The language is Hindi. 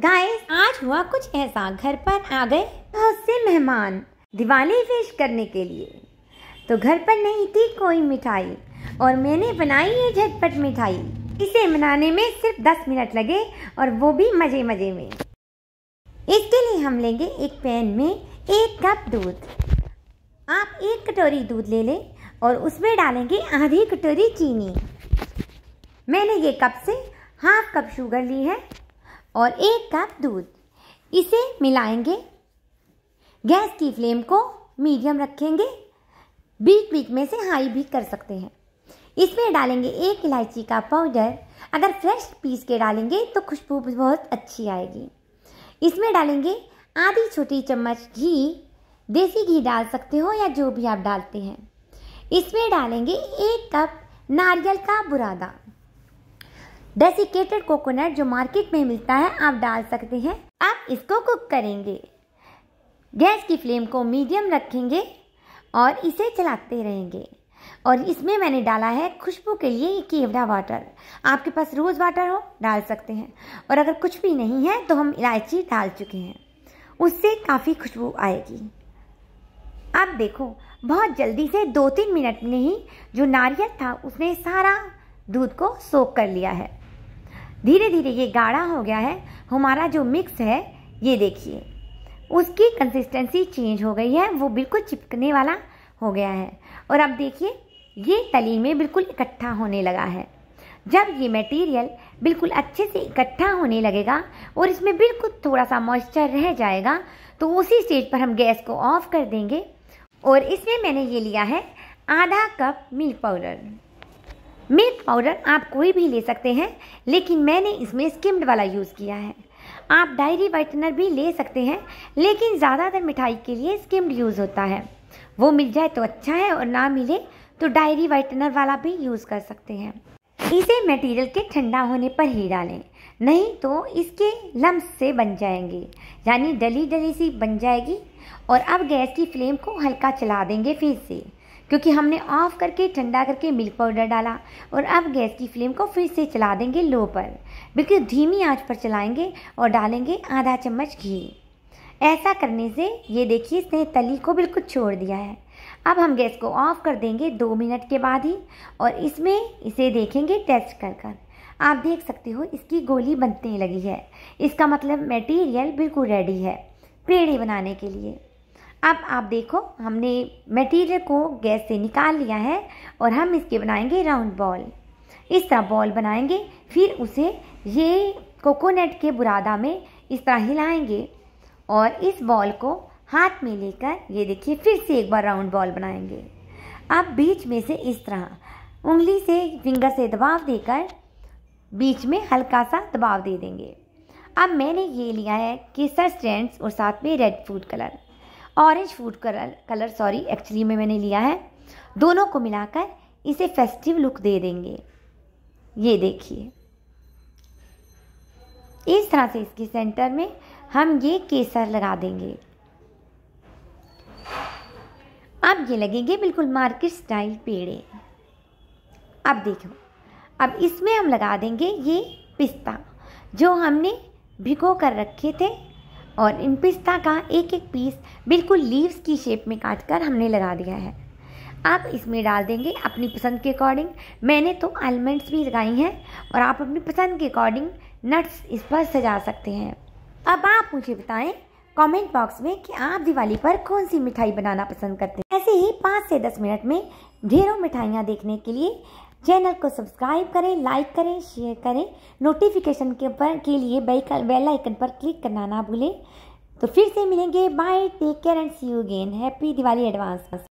गाइस आज हुआ कुछ ऐसा घर पर आ गए बहुत से मेहमान दिवाली विश करने के लिए तो घर पर नहीं थी कोई मिठाई और मैंने बनाई ये झटपट मिठाई इसे बनाने में सिर्फ दस मिनट लगे और वो भी मज़े मज़े में इसके लिए हम लेंगे एक पैन में एक कप दूध आप एक कटोरी दूध ले लें और उसमें डालेंगे आधी कटोरी चीनी मैंने ये कप से हाफ कप शुगर ली है और एक कप दूध इसे मिलाएंगे गैस की फ्लेम को मीडियम रखेंगे बीच बीच में से हाई भी कर सकते हैं इसमें डालेंगे एक इलायची का पाउडर अगर फ्रेश पीस के डालेंगे तो खुशबू बहुत अच्छी आएगी इसमें डालेंगे आधी छोटी चम्मच घी देसी घी डाल सकते हो या जो भी आप डालते हैं इसमें डालेंगे एक कप नारियल का बुरादा डेसिकेटेड कोकोनट जो मार्केट में मिलता है आप डाल सकते हैं आप इसको कुक करेंगे गैस की फ्लेम को मीडियम रखेंगे और इसे चलाते रहेंगे और इसमें मैंने डाला है खुशबू के लिए केवड़ा वाटर आपके पास रोज़ वाटर हो डाल सकते हैं और अगर कुछ भी नहीं है तो हम इलायची डाल चुके हैं उससे काफ़ी खुशबू आएगी अब देखो बहुत जल्दी से दो तीन मिनट में ही जो नारियल था उसने सारा दूध को सोख कर लिया है धीरे धीरे ये गाढ़ा हो गया है हमारा जो मिक्स है ये देखिए उसकी कंसिस्टेंसी चेंज हो गई है वो बिल्कुल चिपकने वाला हो गया है और अब देखिए ये तली में बिल्कुल इकट्ठा होने लगा है जब ये मटेरियल बिल्कुल अच्छे से इकट्ठा होने लगेगा और इसमें बिल्कुल थोड़ा सा मॉइस्चर रह जाएगा तो उसी स्टेज पर हम गैस को ऑफ कर देंगे और इसमें मैंने ये लिया है आधा cup milk powder milk powder आप कोई भी ले सकते हैं लेकिन मैंने इसमें स्किम्ड वाला यूज़ किया है आप डायरी वाइटनर भी ले सकते हैं लेकिन ज़्यादातर मिठाई के लिए स्किम्ड यूज़ होता है वो मिल जाए तो अच्छा है और ना मिले तो डायरी वाइटनर वाला भी यूज़ कर सकते हैं इसे मटेरियल के ठंडा होने पर ही डालें नहीं तो इसके लम्ब से बन जाएंगे यानी डली डली सी बन जाएगी और अब गैस की फ्लेम को हल्का चला देंगे फिर से क्योंकि हमने ऑफ करके ठंडा करके मिल्क पाउडर डाला और अब गैस की फ्लेम को फिर से चला देंगे लो पर बिल्कुल धीमी आंच पर चलाएंगे और डालेंगे आधा चम्मच घी ऐसा करने से ये देखिए इसने तली को बिल्कुल छोड़ दिया है अब हम गैस को ऑफ कर देंगे दो मिनट के बाद ही और इसमें इसे देखेंगे टेस्ट कर कर आप देख सकते हो इसकी गोली बनने लगी है इसका मतलब मटेरियल बिल्कुल रेडी है पेड़े बनाने के लिए अब आप देखो हमने मटेरियल को गैस से निकाल लिया है और हम इसके बनाएंगे राउंड बॉल इस तरह बॉल बनाएंगे फिर उसे ये कोकोनट के बुरादा में इस तरह हिलाएंगे और इस बॉल को हाथ में लेकर ये देखिए फिर से एक बार राउंड बॉल बनाएंगे अब बीच में से इस तरह उंगली से फिंगर से दबाव देकर बीच में हल्का सा दबाव दे देंगे अब मैंने ये लिया है केसर स्टैंड और साथ में red food colour orange food colour colour sorry actually में मैंने लिया है दोनों को मिलाकर इसे फेस्टिव लुक दे देंगे ये देखिए इस तरह से इसके सेंटर में हम ये केसर लगा देंगे अब ये लगेंगे बिल्कुल मार्केट स्टाइल पेड़े अब देखो अब इसमें हम लगा देंगे ये पिस्ता जो हमने भिगो कर रखे थे और इन पिस्ता का एक एक पीस बिल्कुल लीव्स की शेप में काट कर हमने लगा दिया है आप इसमें डाल देंगे अपनी पसंद के अकॉर्डिंग मैंने तो आलमंड्स भी लगाई हैं और आप अपनी पसंद के अकॉर्डिंग नट्स इस पर सजा सकते हैं अब आप मुझे बताएं कमेंट बॉक्स में कि आप दिवाली पर कौन सी मिठाई बनाना पसंद करते हैं ऐसे ही पाँच से दस मिनट में ढेरों मिठाइयाँ देखने के लिए चैनल को सब्सक्राइब करें लाइक करें शेयर करें नोटिफिकेशन के पर के लिए बेल आइकन पर क्लिक करना ना भूलें तो फिर से मिलेंगे bye take care and see you again happy Diwali advance